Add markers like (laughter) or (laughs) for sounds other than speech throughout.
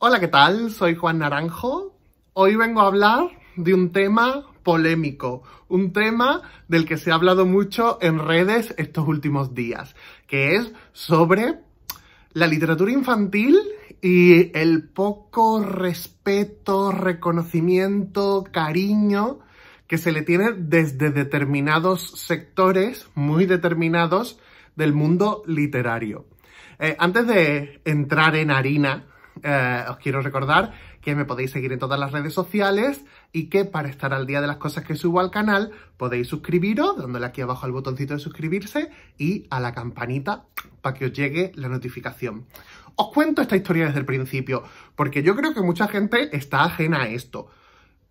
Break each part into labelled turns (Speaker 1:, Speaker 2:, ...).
Speaker 1: Hola, ¿qué tal? Soy Juan Naranjo. Hoy vengo a hablar de un tema polémico, un tema del que se ha hablado mucho en redes estos últimos días, que es sobre la literatura infantil y el poco respeto, reconocimiento, cariño que se le tiene desde determinados sectores, muy determinados, del mundo literario. Eh, antes de entrar en harina eh, os quiero recordar que me podéis seguir en todas las redes sociales y que para estar al día de las cosas que subo al canal podéis suscribiros dándole aquí abajo al botoncito de suscribirse y a la campanita para que os llegue la notificación. Os cuento esta historia desde el principio porque yo creo que mucha gente está ajena a esto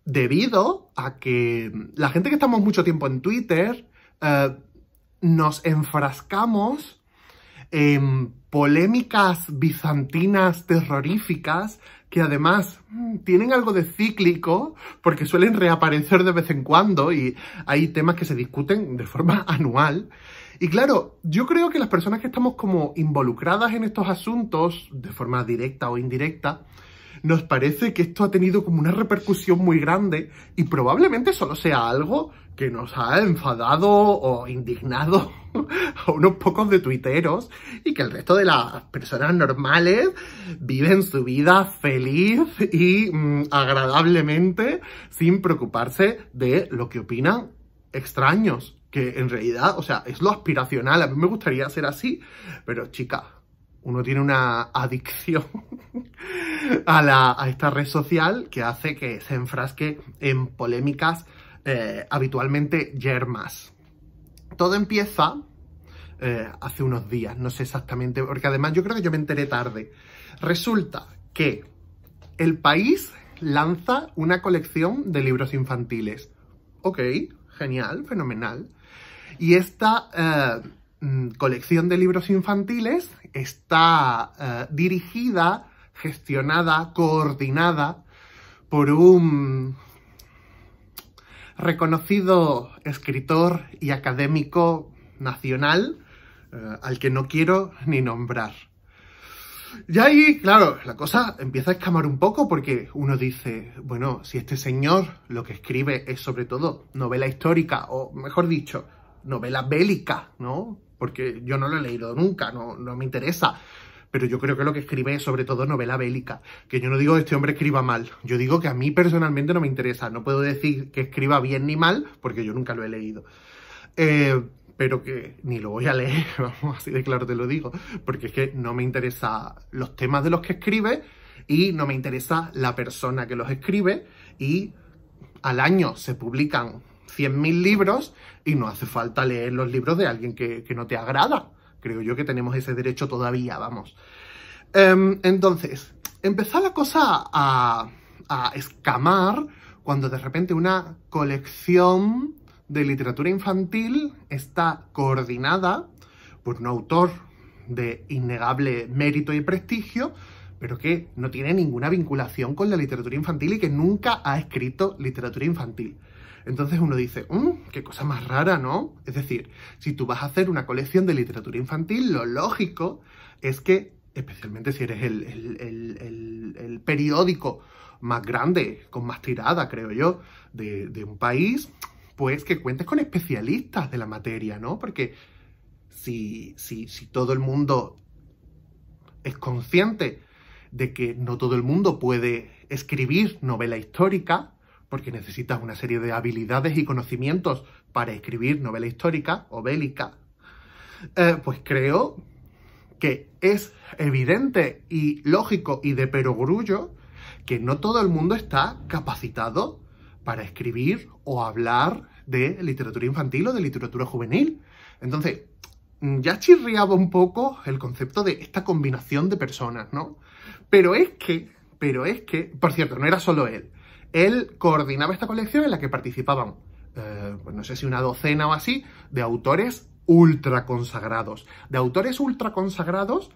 Speaker 1: debido a que la gente que estamos mucho tiempo en Twitter eh, nos enfrascamos en polémicas bizantinas terroríficas que además mm, tienen algo de cíclico porque suelen reaparecer de vez en cuando y hay temas que se discuten de forma (laughs) anual. Y claro, yo creo que las personas que estamos como involucradas en estos asuntos, de forma directa o indirecta, nos parece que esto ha tenido como una repercusión muy grande y probablemente solo sea algo que nos ha enfadado o indignado (laughs) a unos pocos de tuiteros y que el resto de las personas normales viven su vida feliz y mm, agradablemente sin preocuparse de lo que opinan extraños. Que en realidad, o sea, es lo aspiracional. A mí me gustaría ser así, pero chica, uno tiene una (laughs) adicción a, la, a esta red social que hace que se enfrasque en polémicas eh, habitualmente yermas. Todo empieza eh, hace unos días, no sé exactamente, porque además yo creo que yo me enteré tarde. Resulta que el país lanza una colección de libros infantiles. Ok, genial, fenomenal. Y esta eh, mm, colección de libros infantiles está dirigida, gestionada, coordinada por un reconocido escritor y académico nacional eh, al que no quiero ni nombrar. Y ahí, claro, la cosa empieza a escamar un poco porque uno dice, bueno, si este señor lo que escribe es sobre todo novela histórica o, mejor dicho, novela bélica, ¿no? Porque yo no lo he leído nunca, no, no me interesa pero yo creo que lo que escribe es sobre todo novela bélica. Que yo no digo que este hombre escriba mal, yo digo que a mí personalmente no me interesa. No puedo decir que escriba bien ni mal, porque yo nunca lo he leído. Eh, pero que ni lo voy a leer, (laughs) vamos, así de claro te lo digo, porque es que no me interesa los temas de los que escribe y no me interesa la persona que los escribe y al año se publican 100.000 libros y no hace falta leer los libros de alguien que no te agrada. Creo yo que tenemos ese derecho todavía, vamos. Em, entonces, empezó la cosa a escamar cuando de repente una colección de literatura infantil está coordinada por un autor de innegable mérito y prestigio, pero que no tiene ninguna vinculación con la literatura infantil y que nunca ha escrito literatura infantil. Entonces uno dice, mm, qué cosa más rara, ¿no? Es decir, si tú vas a hacer una colección de literatura infantil, lo lógico es que, especialmente si eres el, periódico más grande, con más tirada, creo yo, de, de un país, pues que cuentes con especialistas de la materia, ¿no? Porque si, si, si todo el mundo es consciente de que no todo el mundo puede escribir novela histórica, porque necesitas una serie de habilidades y conocimientos para escribir novela histórica o bélica, eh, pues creo que es evidente y lógico y de perogrullo que no todo el mundo está capacitado para escribir o hablar de literatura infantil o de literatura juvenil. Entonces, mm, ya chirriaba un poco el concepto de esta combinación de personas, ¿no? Pero es que, pero es que, por cierto, no era solo él. Él coordinaba esta colección en la que participaban, eh, pues no sé si una docena o así, de autores ultra consagrados. De autores ultra consagrados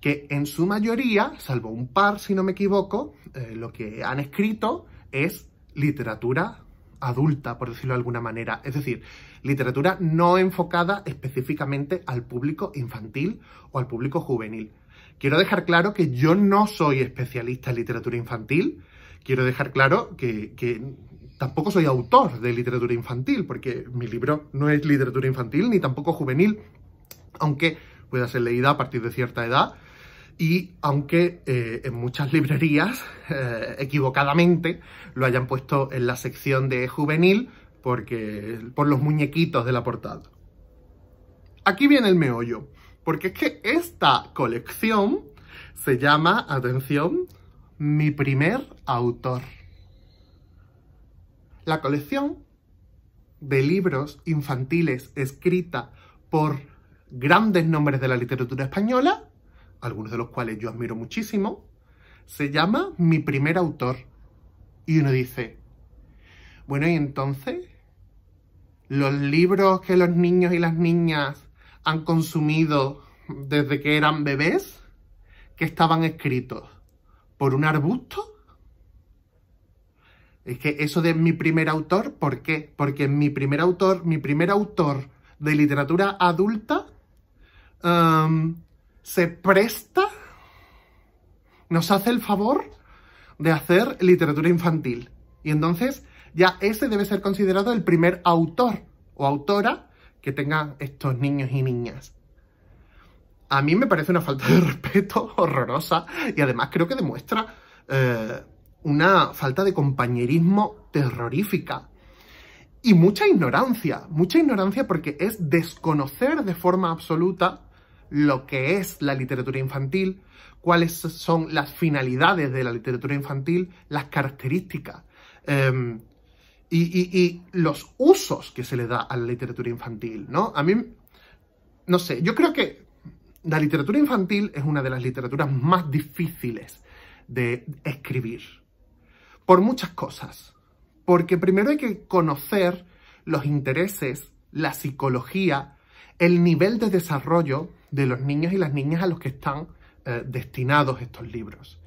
Speaker 1: que en su mayoría, salvo un par si no me equivoco, eh, lo que han escrito es literatura adulta, por decirlo de alguna manera. Es decir, literatura no enfocada específicamente al público infantil o al público juvenil. Quiero dejar claro que yo no soy especialista en literatura infantil, quiero dejar claro que, tampoco soy autor de literatura infantil, porque mi libro no es literatura infantil ni tampoco juvenil, aunque pueda ser leída a partir de cierta edad. Y aunque eh, en muchas librerías (laughs) eh, equivocadamente lo hayan puesto en la sección de juvenil porque, por los muñequitos de la portada. Aquí viene el meollo, porque es que esta colección se llama, atención, mi primer autor. La colección de libros infantiles escrita por grandes nombres de la literatura española, algunos de los cuales yo admiro muchísimo, se llama Mi primer autor. Y uno dice, bueno, y entonces, los libros que los niños y las niñas han consumido desde que eran bebés, que estaban escritos por un arbusto? Es que eso de mi primer autor, ¿por qué? Porque mi primer autor, mi primer autor de literatura adulta em, se presta, nos hace el favor de hacer literatura infantil. Y entonces ya ese debe ser considerado el primer autor o autora que tengan estos niños y niñas. A mí me parece una falta de (laughs) respeto horrorosa y además creo que demuestra eh, una falta de compañerismo terrorífica. Y mucha ignorancia, mucha ignorancia porque es desconocer de forma absoluta lo que es la literatura infantil, cuáles son las finalidades de la literatura infantil, las características em, y, y, los usos que se le da a la literatura infantil, ¿no? A mí, no sé, yo creo que la literatura infantil es una de las literaturas más difíciles de escribir, por muchas cosas, porque primero hay que conocer los intereses, la psicología, el nivel de desarrollo de los niños y las niñas a los que están eh, destinados estos libros.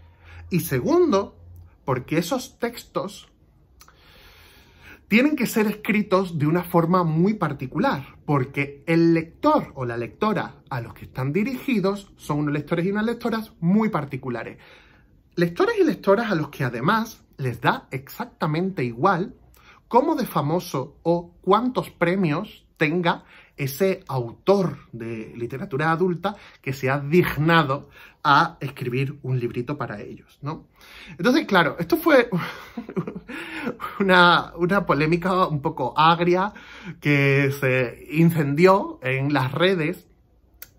Speaker 1: Y segundo, porque esos textos tienen que ser escritos de una forma muy particular, porque el lector o la lectora a los que están dirigidos son unos lectores y unas lectoras muy particulares. Lectores y lectoras a los que además les da exactamente igual cómo de famoso o cuántos premios tenga ese autor de literatura adulta que se ha dignado a escribir un librito para ellos, ¿no? Entonces, claro, esto fue (laughs) una, polémica un poco agria que se incendió en las redes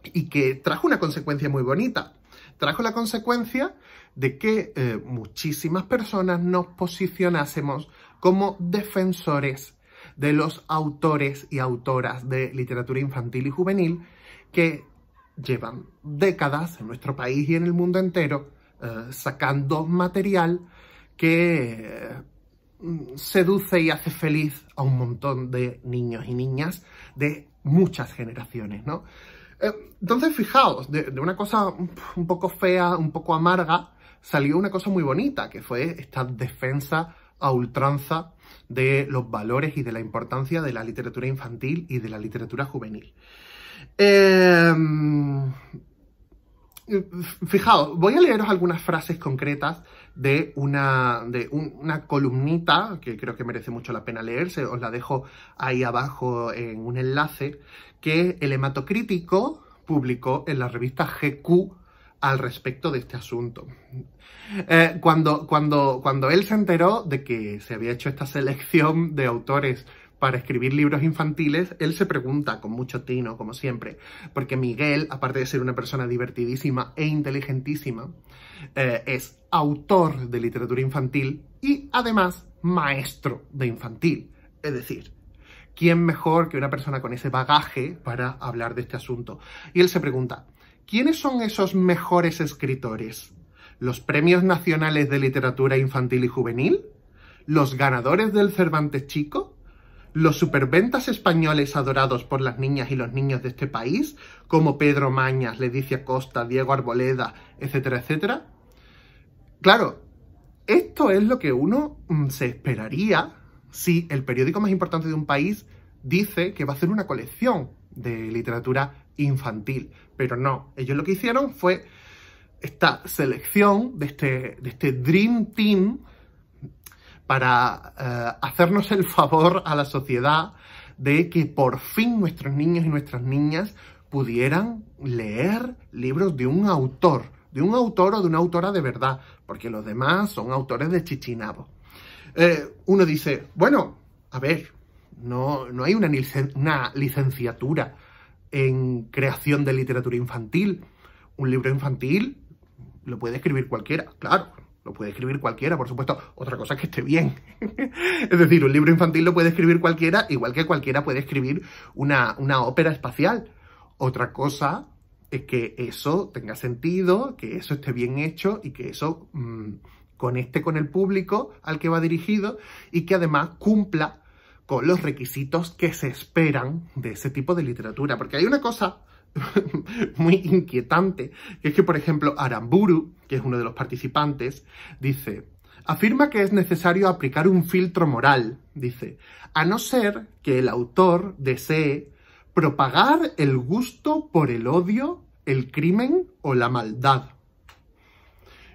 Speaker 1: y que trajo una consecuencia muy bonita. Trajo la consecuencia de que eh, muchísimas personas nos posicionásemos como defensores de los autores y autoras de literatura infantil y juvenil que llevan décadas en nuestro país y en el mundo entero eh, sacando material que mm, seduce y hace feliz a un montón de niños y niñas de muchas generaciones, ¿no? Eh, entonces, fijaos, de, una cosa un poco fea, un poco amarga, salió una cosa muy bonita, que fue esta defensa a ultranza de los valores y de la importancia de la literatura infantil y de la literatura juvenil. Em, fijaos, voy a leeros algunas frases concretas de una, de una columnita que creo que merece mucho la pena leerse, os la dejo ahí abajo en un enlace, que el hematocrítico publicó en la revista GQ al respecto de este asunto. Eh, cuando, cuando, él se enteró de que se había hecho esta selección de autores para escribir libros infantiles, él se pregunta con mucho tino, como siempre, porque Miguel, aparte de ser una persona divertidísima e inteligentísima, eh, es autor de literatura infantil y además maestro de infantil. Es decir, ¿quién mejor que una persona con ese bagaje para hablar de este asunto? Y él se pregunta, ¿Quiénes son esos mejores escritores? ¿Los premios nacionales de literatura infantil y juvenil? ¿Los ganadores del Cervantes Chico? ¿Los superventas españoles adorados por las niñas y los niños de este país, como Pedro Mañas, Leticia Costa, Diego Arboleda, etcétera, etcétera? Claro, esto es lo que uno mm, se esperaría si el periódico más importante de un país dice que va a hacer una colección de literatura infantil. Pero no, ellos lo que hicieron fue esta selección de este, este Dream Team para eh, hacernos el favor a la sociedad de que por fin nuestros niños y nuestras niñas pudieran leer libros de un autor, de un autor o de una autora de verdad, porque los demás son autores de chichinabo. Eh, uno dice, bueno, a ver, no, no hay una licenciatura en creación de literatura infantil. Un libro infantil lo puede escribir cualquiera, claro, lo puede escribir cualquiera, por supuesto. Otra cosa es que esté bien. (laughs) es decir, un libro infantil lo puede escribir cualquiera, igual que cualquiera puede escribir una, ópera espacial. Otra cosa es que eso tenga sentido, que eso esté bien hecho y que eso mm, conecte con el público al que va dirigido y que además cumpla con los requisitos que se esperan de ese tipo de literatura. Porque hay una cosa (laughs) muy inquietante, que es que, por ejemplo, Aramburu, que es uno de los participantes, dice, afirma que es necesario aplicar un filtro moral, dice, a no ser que el autor desee propagar el gusto por el odio, el crimen o la maldad.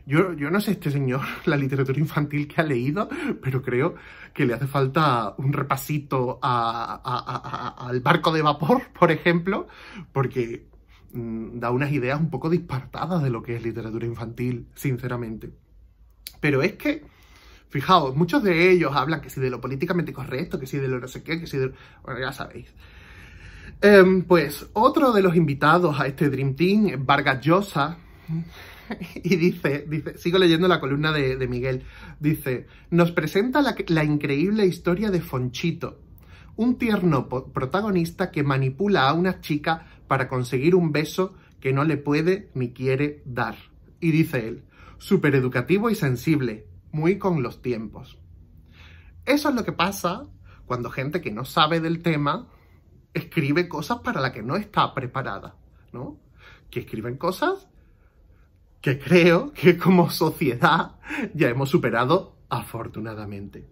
Speaker 1: Yo, no sé este señor (laughs) la literatura infantil que ha leído, pero creo que le hace falta un repasito al barco de vapor, (laughs) por ejemplo, porque mm, da unas ideas un poco dispartadas de lo que es literatura infantil, sinceramente. Pero es que, fijaos, muchos de ellos hablan que si de lo políticamente correcto, que si de lo no sé qué, que si de... Bueno, ya sabéis. Em, pues otro de los invitados a este Dream Team, Vargas Llosa, (laughs) y dice, dice, sigo leyendo la columna de, Miguel, dice, nos presenta la, la increíble historia de Fonchito, un tierno protagonista que manipula a una chica para conseguir un beso que no le puede ni quiere dar. Y dice él, súper educativo y sensible, muy con los tiempos. Eso es lo que pasa cuando gente que no sabe del tema escribe cosas para la que no está preparada, ¿no? Que escriben cosas que creo que como sociedad ya hemos superado afortunadamente.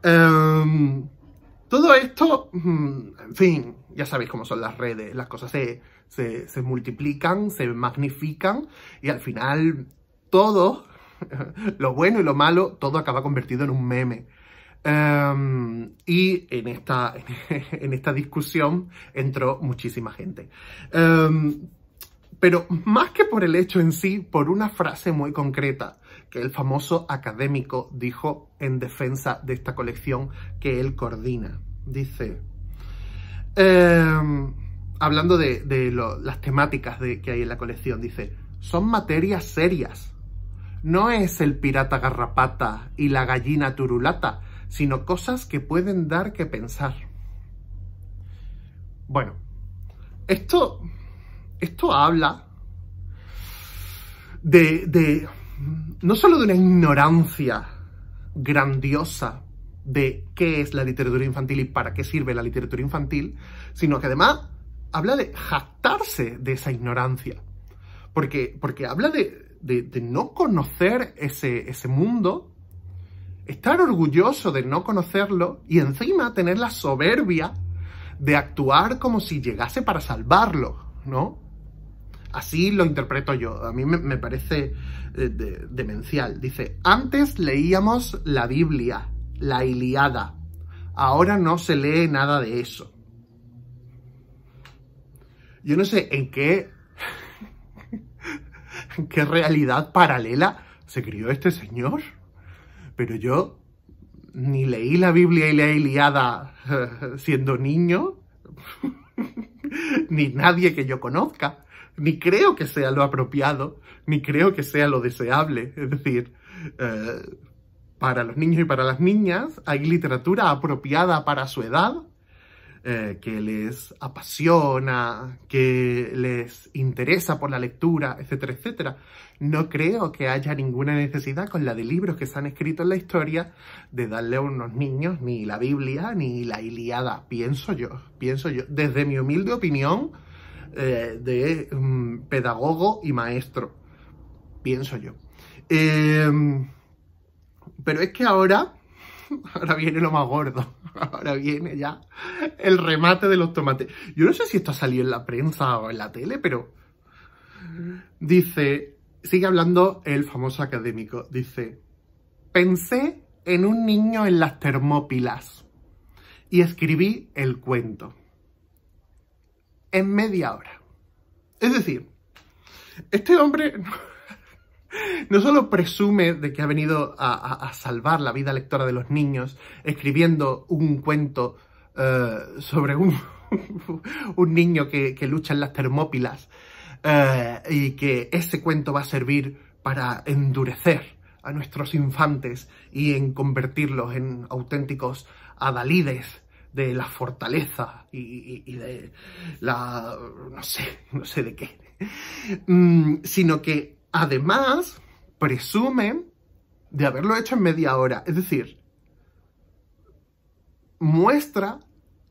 Speaker 1: Em, todo esto, mm, en fin, ya sabéis cómo son las redes, las cosas se, multiplican, se magnifican y al final todo, (laughs) lo bueno y lo malo, todo acaba convertido en un meme. Em, y en esta, (laughs) en esta discusión entró muchísima gente. Em, pero más que por el hecho en sí, por una frase muy concreta que el famoso académico dijo en defensa de esta colección que él coordina. Dice, em, hablando de, las temáticas de, que hay en la colección, dice, son materias serias. No es el pirata garrapata y la gallina turulata, sino cosas que pueden dar que pensar. Bueno, esto esto habla de, de no solo de una ignorancia grandiosa de qué es la literatura infantil y para qué sirve la literatura infantil, sino que además habla de jactarse de esa ignorancia, porque, porque habla de, de, de no conocer ese, ese mundo, estar orgulloso de no conocerlo y encima tener la soberbia de actuar como si llegase para salvarlo, ¿no? Así lo interpreto yo. A mí me, parece eh, demencial. Dice, antes leíamos la Biblia, la Iliada. Ahora no se lee nada de eso. Yo no sé en qué, (laughs) en qué realidad paralela se crió este señor. Pero yo ni leí la Biblia y la Iliada (laughs) siendo niño, (laughs) ni nadie que yo conozca ni creo que sea lo apropiado, ni creo que sea lo deseable. Es decir, eh, para los niños y para las niñas hay literatura apropiada para su edad, eh, que les apasiona, que les interesa por la lectura, etcétera, etcétera. No creo que haya ninguna necesidad con la de libros que se han escrito en la historia de darle a unos niños ni la Biblia ni la Iliada, pienso yo, pienso yo. Desde mi humilde opinión, eh, de mm, pedagogo y maestro, pienso yo. Em, pero es que ahora, (laughs) ahora viene lo más gordo, (laughs) ahora viene ya el remate de los tomates. Yo no sé si esto ha salido en la prensa o en la tele, pero dice, sigue hablando el famoso académico, dice, pensé en un niño en las termópilas y escribí el cuento en media hora. Es decir, este hombre (laughs) no solo presume de que ha venido a, salvar la vida lectora de los niños escribiendo un cuento eh, sobre un, (laughs) niño que, lucha en las termópilas eh, y que ese cuento va a servir para endurecer a nuestros infantes y en convertirlos en auténticos adalides de la fortaleza y, de la... no sé, no sé de qué. Mm, sino que además presumen de haberlo hecho en media hora. Es decir, muestra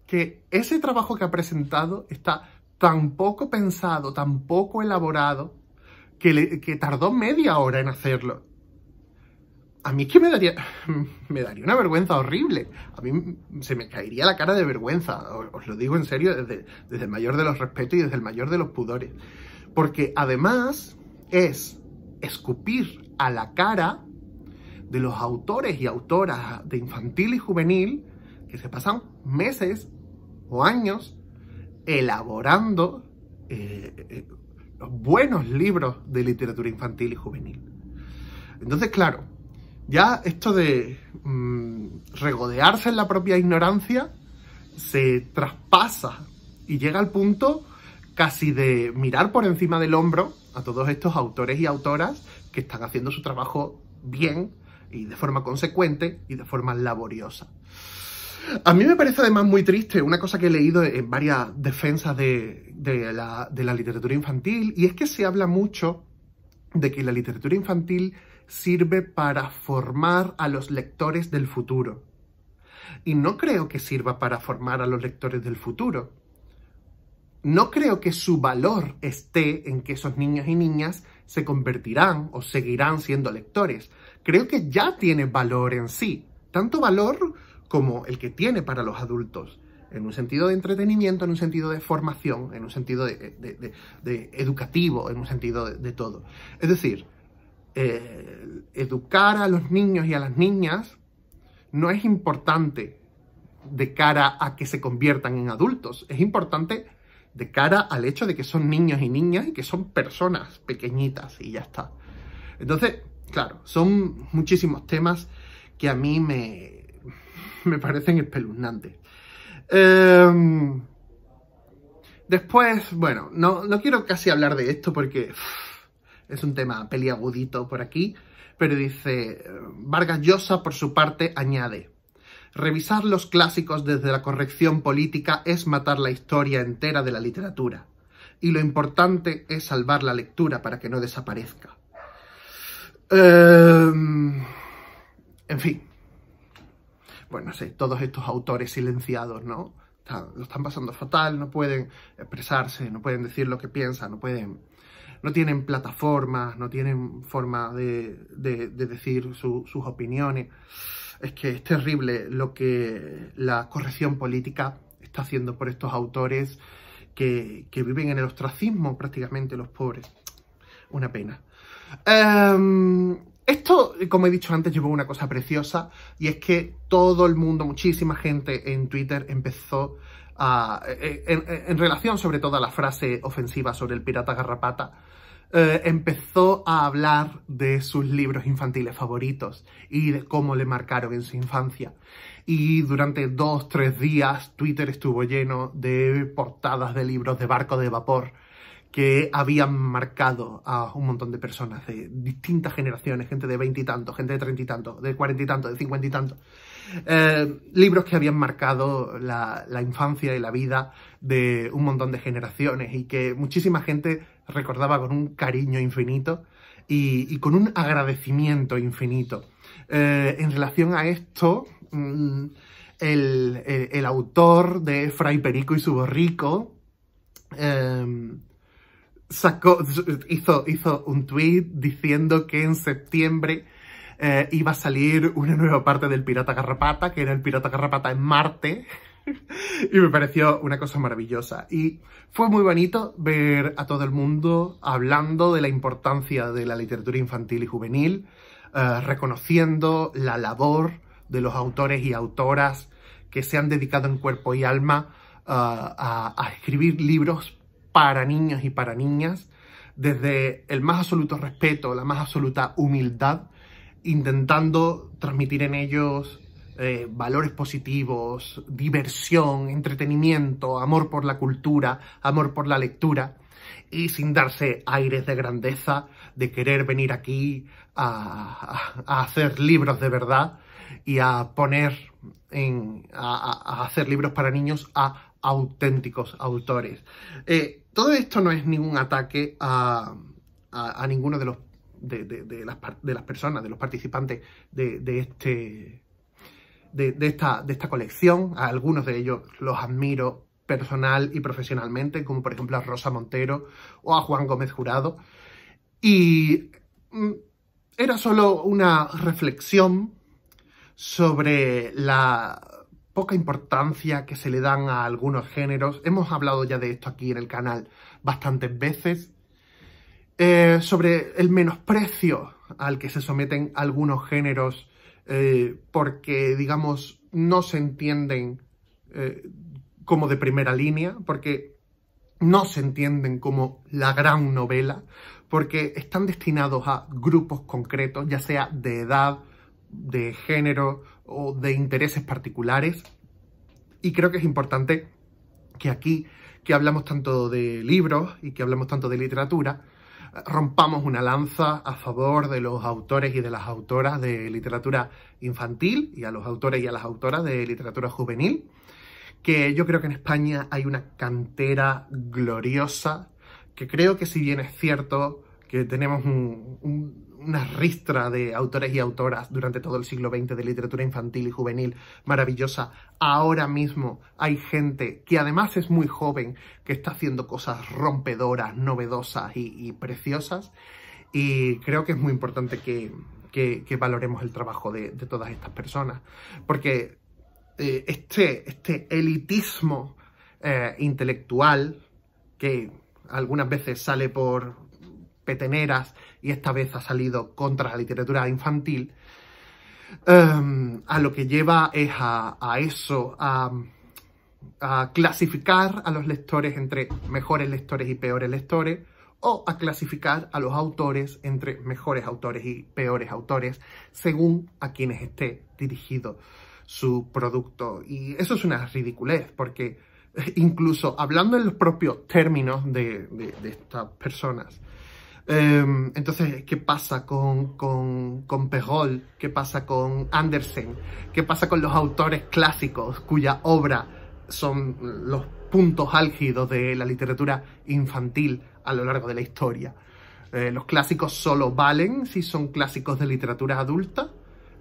Speaker 1: que ese trabajo que ha presentado está tan poco pensado, tan poco elaborado, que, le, que tardó media hora en hacerlo a mí es que me daría, (sighs) me una vergüenza horrible. A mí se me caería la cara de vergüenza, os, lo digo en serio, desde, desde el mayor de los respetos y desde el mayor de los pudores. Porque además es escupir a la cara de los autores y autoras de infantil y juvenil que se pasan meses o años elaborando eh, eh, los buenos libros de literatura infantil y juvenil. Entonces, claro, ya esto de mm, regodearse en la propia ignorancia se traspasa y llega al punto casi de mirar por encima del hombro a todos estos autores y autoras que están haciendo su trabajo bien y de forma consecuente y de forma laboriosa. A mí me parece además muy triste una cosa que he leído en varias defensas de la literatura infantil y es que se habla mucho de que la literatura infantil sirve para formar a los lectores del futuro. Y no creo que sirva para formar a los lectores del futuro. No creo que su valor esté en que esos niños y niñas se convertirán o seguirán siendo lectores. Creo que ya tiene valor en sí, tanto valor como el que tiene para los adultos, en un sentido de entretenimiento, en un sentido de formación, en un sentido de, educativo, en un sentido de todo. Es decir, eh, educar a los niños y a las niñas no es importante de cara a que se conviertan en adultos, es importante de cara al hecho de que son niños y niñas y que son personas pequeñitas y ya está. Entonces, claro, son muchísimos temas que a mí me, me parecen espeluznantes. Em, después, bueno, no, no, quiero casi hablar de esto porque es un tema peliagudito por aquí, pero dice, eh, Vargas Llosa por su parte añade, revisar los clásicos desde la corrección política es matar la historia entera de la literatura, y lo importante es salvar la lectura para que no desaparezca. Em, en fin, bueno, sé, todos estos autores silenciados, ¿no? lo están pasando fatal, no pueden expresarse, no pueden decir lo que piensan, no pueden no tienen plataformas, no tienen forma de, decir sus opiniones. Es que es terrible lo que la corrección política está haciendo por estos autores que, que viven en el ostracismo prácticamente los pobres. Una pena. Em, esto, como he dicho antes, llevó una cosa preciosa y es que todo el mundo, muchísima gente en Twitter empezó a... Eh, eh, en, en relación sobre todo a la frase ofensiva sobre el pirata garrapata, eh, empezó a hablar de sus libros infantiles favoritos y de cómo le marcaron en su infancia. Y durante dos, tres días Twitter estuvo lleno de portadas de libros de barco de vapor que habían marcado a un montón de personas de distintas generaciones, gente de veintitantos, gente de treinta y tantos, de cuarenta y tantos, de cincuenta y tantos. Eh, libros que habían marcado la, infancia y la vida de un montón de generaciones y que muchísima gente recordaba con un cariño infinito y, con un agradecimiento infinito. Eh, en relación a esto, mm, el, autor de Fray Perico y su borrico em, sacó, hizo, hizo un tweet diciendo que en septiembre eh, iba a salir una nueva parte del Pirata Garrapata, que era el Pirata Garrapata en Marte, y me pareció una cosa maravillosa. Y fue muy bonito ver a todo el mundo hablando de la importancia de la literatura infantil y juvenil, eh, reconociendo la labor de los autores y autoras que se han dedicado en cuerpo y alma eh, a escribir libros para niños y para niñas, desde el más absoluto respeto, la más absoluta humildad, intentando transmitir en ellos eh, valores positivos, diversión, entretenimiento, amor por la cultura, amor por la lectura, y sin darse aires de grandeza, de querer venir aquí a, hacer libros de verdad y a poner a, hacer libros para niños a auténticos autores. Eh, todo esto no es ningún ataque a, ninguno de los de, las, personas, de los participantes de, este, de, esta, de esta colección. A algunos de ellos los admiro personal y profesionalmente, como por ejemplo a Rosa Montero o a Juan Gómez Jurado. Y mm, era solo una reflexión sobre la poca importancia que se le dan a algunos géneros. Hemos hablado ya de esto aquí en el canal bastantes veces, eh, sobre el menosprecio al que se someten algunos géneros eh, porque, digamos, no se entienden eh, como de primera línea, porque no se entienden como la gran novela, porque están destinados a grupos concretos, ya sea de edad, de género o de intereses particulares. Y creo que es importante que aquí, que hablamos tanto de libros y que hablamos tanto de literatura, rompamos una lanza a favor de los autores y de las autoras de literatura infantil y a los autores y a las autoras de literatura juvenil, que yo creo que en España hay una cantera gloriosa que creo que si bien es cierto, que tenemos una ristra de autores y autoras durante todo el siglo XX de literatura infantil y juvenil maravillosa. Ahora mismo hay gente que además es muy joven, que está haciendo cosas rompedoras, novedosas y, preciosas. Y creo que es muy importante que, valoremos el trabajo de, todas estas personas, porque eh, este, este, elitismo eh, intelectual que algunas veces sale por peteneras, y esta vez ha salido contra la literatura infantil, em, a lo que lleva es a, eso, a, clasificar a los lectores entre mejores lectores y peores lectores, o a clasificar a los autores entre mejores autores y peores autores, según a quienes esté dirigido su producto. Y eso es una ridiculez, porque eh, incluso hablando en los propios términos de estas personas, Em, entonces, ¿qué pasa con, con, ¿Qué pasa con Andersen? ¿Qué pasa con los autores clásicos cuya obra son los puntos álgidos de la literatura infantil a lo largo de la historia? Eh, los clásicos solo valen si son clásicos de literatura adulta,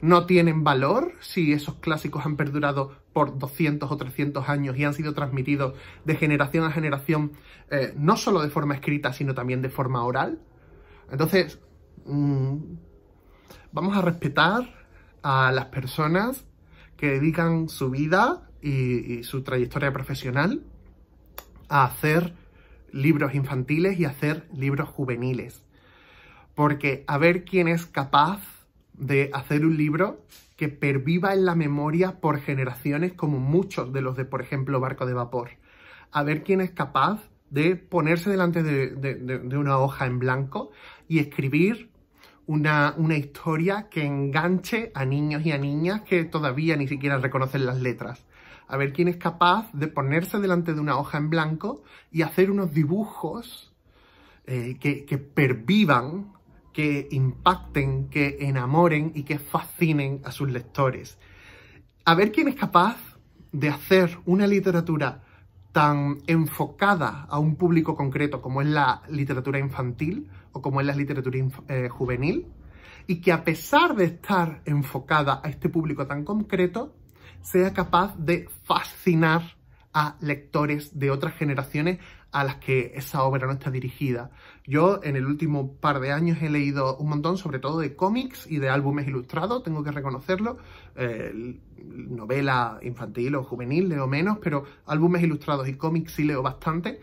Speaker 1: no tienen valor si esos clásicos han perdurado por 200 o 300 años y han sido transmitidos de generación a generación, eh, no solo de forma escrita, sino también de forma oral. Entonces, mm, vamos a respetar a las personas que dedican su vida y, su trayectoria profesional a hacer libros infantiles y hacer libros juveniles. Porque a ver quién es capaz de hacer un libro que perviva en la memoria por generaciones como muchos de los de, por ejemplo, Barco de Vapor. A ver quién es capaz de ponerse delante de, una hoja en blanco, y escribir una, historia que enganche a niños y a niñas que todavía ni siquiera reconocen las letras. A ver quién es capaz de ponerse delante de una hoja en blanco y hacer unos dibujos eh, que, que pervivan, que impacten, que enamoren y que fascinen a sus lectores. A ver quién es capaz de hacer una literatura tan enfocada a un público concreto como es la literatura infantil, o como es la literatura eh, juvenil, y que a pesar de estar enfocada a este público tan concreto, sea capaz de fascinar a lectores de otras generaciones a las que esa obra no está dirigida. Yo en el último par de años he leído un montón, sobre todo de cómics y de álbumes ilustrados, tengo que reconocerlo, eh, novela infantil o juvenil leo menos, pero álbumes ilustrados y cómics sí leo bastante,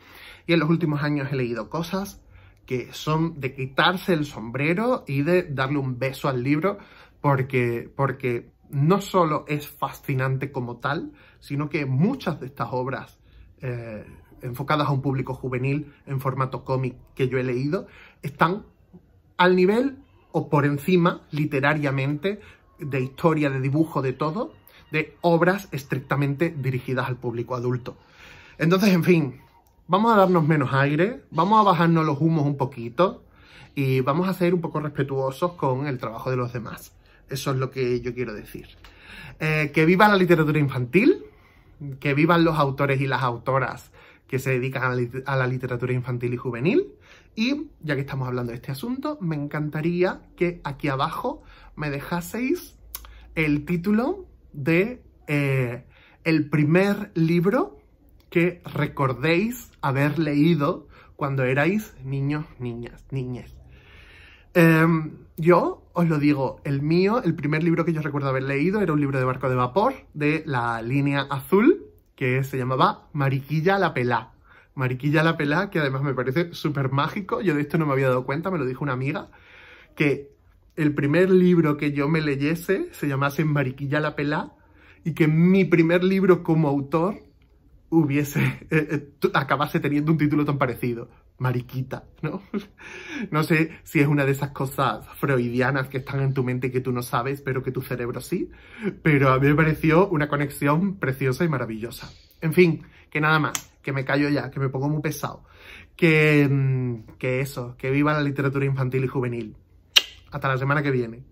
Speaker 1: y en los últimos años he leído cosas que son de quitarse el sombrero y de darle un beso al libro porque, porque no solo es fascinante como tal, sino que muchas de estas obras eh, enfocadas a un público juvenil en formato cómic que yo he leído están al nivel o por encima literariamente de historia, de dibujo, de todo, de obras estrictamente dirigidas al público adulto. Entonces, en fin, vamos a darnos menos aire, vamos a bajarnos los humos un poquito y vamos a ser un poco respetuosos con el trabajo de los demás. Eso es lo que yo quiero decir. Eh, que viva la literatura infantil, que vivan los autores y las autoras que se dedican a la, literatura infantil y juvenil. Y ya que estamos hablando de este asunto, me encantaría que aquí abajo me dejaseis el título de eh, el primer libro que recordéis haber leído cuando erais niños, niñas, niñas. Em, yo os lo digo, el mío, el primer libro que yo recuerdo haber leído era un libro de barco de vapor de la línea azul que se llamaba Mariquilla la Pelá. Mariquilla la Pelá, que además me parece súper mágico, yo de esto no me había dado cuenta, me lo dijo una amiga, que el primer libro que yo me leyese se llamase Mariquilla la Pelá y que mi primer libro como autor hubiese, eh, eh, acabase teniendo un título tan parecido. Mariquita, ¿no? (laughs) no sé si es una de esas cosas freudianas que están en tu mente que tú no sabes, pero que tu cerebro sí. Pero a mí me pareció una conexión preciosa y maravillosa. En fin, que nada más, que me callo ya, que me pongo muy pesado. que mm, eso, que viva la literatura infantil y juvenil. Hasta la semana que viene.